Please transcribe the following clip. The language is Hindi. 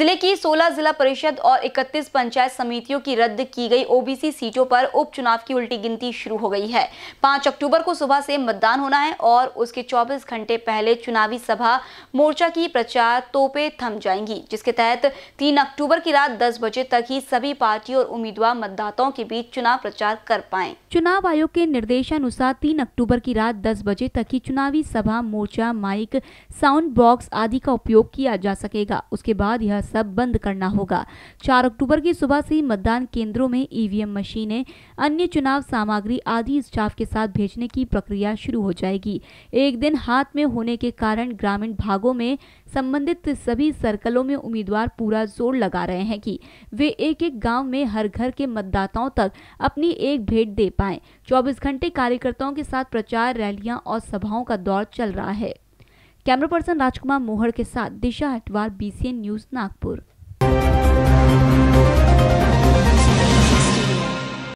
जिले की 16 जिला परिषद और 31 पंचायत समितियों की रद्द की गई ओबीसी सीटों पर उपचुनाव की उल्टी गिनती शुरू हो गई है 5 अक्टूबर को सुबह से मतदान होना है और उसके 24 घंटे पहले चुनावी सभा मोर्चा की प्रचार तोपे थम जाएंगी जिसके तहत 3 अक्टूबर की रात 10 बजे तक ही सभी पार्टी और उम्मीदवार मतदाताओं के बीच चुनाव प्रचार कर पाए चुनाव आयोग के निर्देशानुसार तीन अक्टूबर की रात दस बजे तक ही चुनावी सभा मोर्चा माइक साउंड बॉक्स आदि का उपयोग किया जा सकेगा उसके बाद यह सब बंद करना होगा चार अक्टूबर की सुबह से ही मतदान केंद्रों में ईवीएम मशीनें अन्य चुनाव सामग्री आदि स्टाफ के साथ भेजने की प्रक्रिया शुरू हो जाएगी एक दिन हाथ में होने के कारण ग्रामीण भागों में संबंधित सभी सर्कलों में उम्मीदवार पूरा जोर लगा रहे हैं कि वे एक एक गांव में हर घर के मतदाताओं तक अपनी एक भेंट दे पाएं। 24 घंटे कार्यकर्ताओं के साथ प्रचार रैलियां और सभाओं का दौर चल रहा है कैमरा पर्सन राजकुमार मोहर के साथ दिशा हटवाल बीसीएन न्यूज नागपुर